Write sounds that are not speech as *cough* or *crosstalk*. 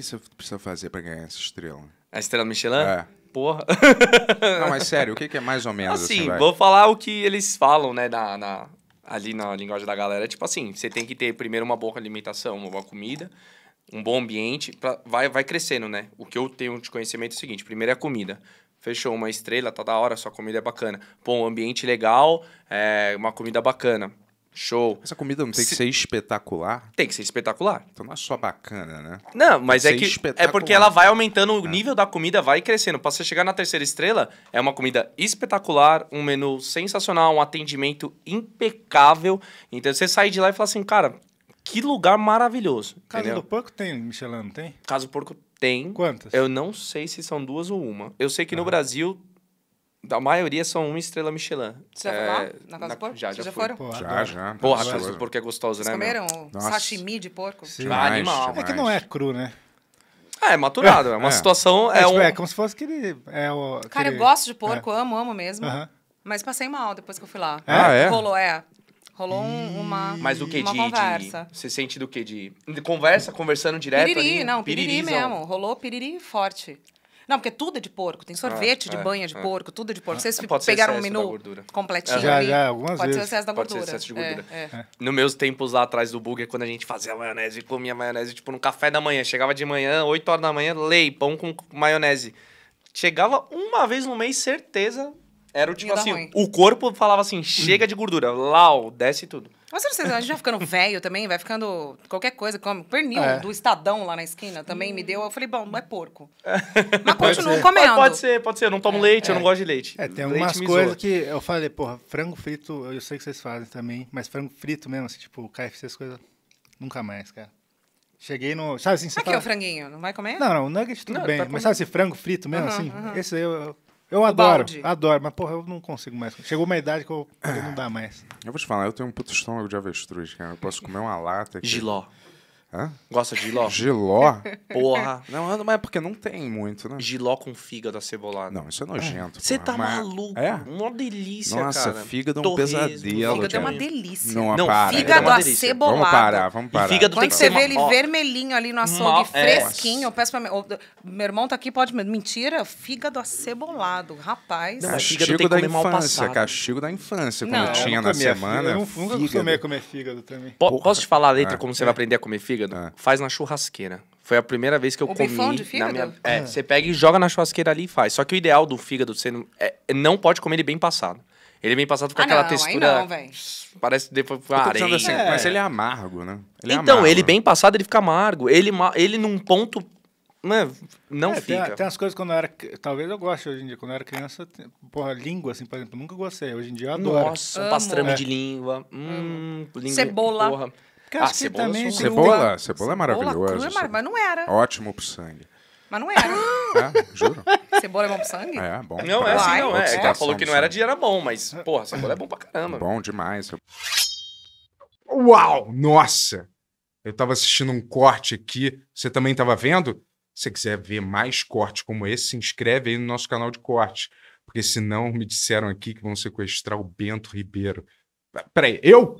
que você precisa fazer para ganhar essa estrela? A estrela Michelin? É. Porra. *laughs* Não, mas sério, o que, é mais ou menos assim? assim vai? vou falar o que eles falam, né, na, na, ali na linguagem da galera. tipo assim, você tem que ter primeiro uma boa alimentação, uma boa comida, um bom ambiente, pra, vai, vai crescendo, né? O que eu tenho de conhecimento é o seguinte, primeiro é a comida. Fechou uma estrela, tá da hora, sua comida é bacana. Pô, ambiente legal, é, uma comida bacana. Show. Essa comida não tem Se... que ser espetacular? Tem que ser espetacular. Então não é só bacana, né? Não, mas é que é, é porque ela vai aumentando, o é. nível da comida vai crescendo. Para você chegar na terceira estrela, é uma comida espetacular, um menu sensacional, um atendimento impecável. Então você sai de lá e fala assim, cara, que lugar maravilhoso. Casa entendeu? do Porco tem, Michelin, não tem? Casa do Porco tem. Quantas? Eu não sei se são duas ou uma. Eu sei que uhum. no Brasil a maioria são uma estrela Michelin. Você já foi é, lá? Na casa do porco? Já, já, já foram? Pô, já, já. Porra, a casa do porco é gostosa, né? Vocês Comeram Nossa. sashimi de porco? Sim. Ah, animal. É que não é cru, né? É, é maturado. É, uma é. situação. É, é, tipo, um... é como se fosse aquele. É o, aquele... Cara, eu gosto de porco, é. amo, amo mesmo. Uh -huh. Mas passei mal depois que eu fui lá. É? Ah, é? Rolou, é. Rolou um, uma. Mas o que de, conversa. Você sente do que de. Conversa, conversando direto. Piriri, ali, não, piriri, piriri mesmo. Rolou piriri forte. Não, porque tudo é de porco. Tem ah, sorvete ah, de é, banha de é. porco, tudo é de porco. Ah, Vocês pode pegaram um menu completinho? Já, ali? já, algumas pode vezes. Ser excesso da pode ser excesso de gordura. É, é. é, no meus tempos lá atrás do Burger, é quando a gente fazia maionese, comia maionese, tipo, no café da manhã. Chegava de manhã, 8 horas da manhã, lei, pão com maionese. Chegava uma vez no mês, certeza, era tipo assim, ruim. o corpo falava assim, chega de gordura, lau, desce tudo. Mas eu não sei, a gente vai ficando velho também, vai ficando qualquer coisa, como pernil É. do Estadão lá na esquina também me deu. Eu falei, bom, não é porco. *laughs* Mas continua continuo comendo. Mas pode ser, pode ser. Eu não tomo é. leite, eu não é. gosto de leite. É, tem Leite algumas coisas que eu falei, porra, frango frito, eu sei que vocês fazem também, mas frango frito mesmo, assim, tipo, KFC, essas coisas, nunca mais, cara. Cheguei no. Sabe assim, você Aqui, fala- o franguinho, não vai comer? Não, não, nugget tudo Não, bem, tá mas sabe esse frango frito mesmo, assim? Esse aí eu, eu eu adoro, balde. adoro, mas porra, eu não consigo mais. Chegou uma idade que eu, eu não dá mais. Eu vou te falar, eu tenho um puto estômago de avestruz, cara. Eu posso comer uma lata. Aqui. Giló. Hã? Gosta de giló? Giló? *laughs* Porra. Não, mas é porque não tem muito, né? Giló com fígado acebolado. Não, isso é nojento. Você tá mas... maluco? É? Uma delícia, Nossa, cara. Nossa, fígado é um Torresmo. pesadelo. Fígado é uma delícia. Não, não para. fígado é acebolado. Vamos parar, vamos parar. E fígado Quando tem que você vê ele ó, vermelhinho ali no açougue, fresquinho, é. eu peço pra meu Meu irmão tá aqui, pode... Mentira, fígado acebolado, rapaz. Não, castigo da infância, castigo da infância. Quando não, tinha na semana... Eu nunca acostumei comer fígado também. Posso te falar a letra ah. como você vai aprender a comer fígado? fígado. Ah. Faz na churrasqueira. Foi a primeira vez que eu o comi. De fígado? na minha... É. é, você pega e joga na churrasqueira ali e faz. Só que o ideal do fígado você não, é, não pode comer ele bem passado. Ele é bem passado com ah, aquela não, textura. Não, parece depois uma areia. Assim, é. Mas ele é amargo, né? Ele é então, amargo. ele bem passado, ele fica amargo. Ele, ele num ponto não, né, não é, fica. Tem, tem umas coisas quando eu era. Talvez eu goste hoje em dia. Quando eu era criança, porra, língua, assim, por exemplo, nunca gostei. Hoje em dia eu adoro. Nossa, um pastrame é. de língua. Hum, língua Cebola. Porra. Porque ah, cebola também cebola, tem... cebola é maravilhosa. Cru é Mas não era. Ótimo pro sangue. Mas não era. É, juro. Cebola é bom pro sangue? É, bom. Não, é assim, não. É. Ela falou que não era de era bom, mas, porra, cebola é bom pra caramba. Bom demais. Uau! Nossa! Eu tava assistindo um corte aqui. Você também tava vendo? Se você quiser ver mais cortes como esse, se inscreve aí no nosso canal de cortes. Porque senão me disseram aqui que vão sequestrar o Bento Ribeiro. Peraí, eu?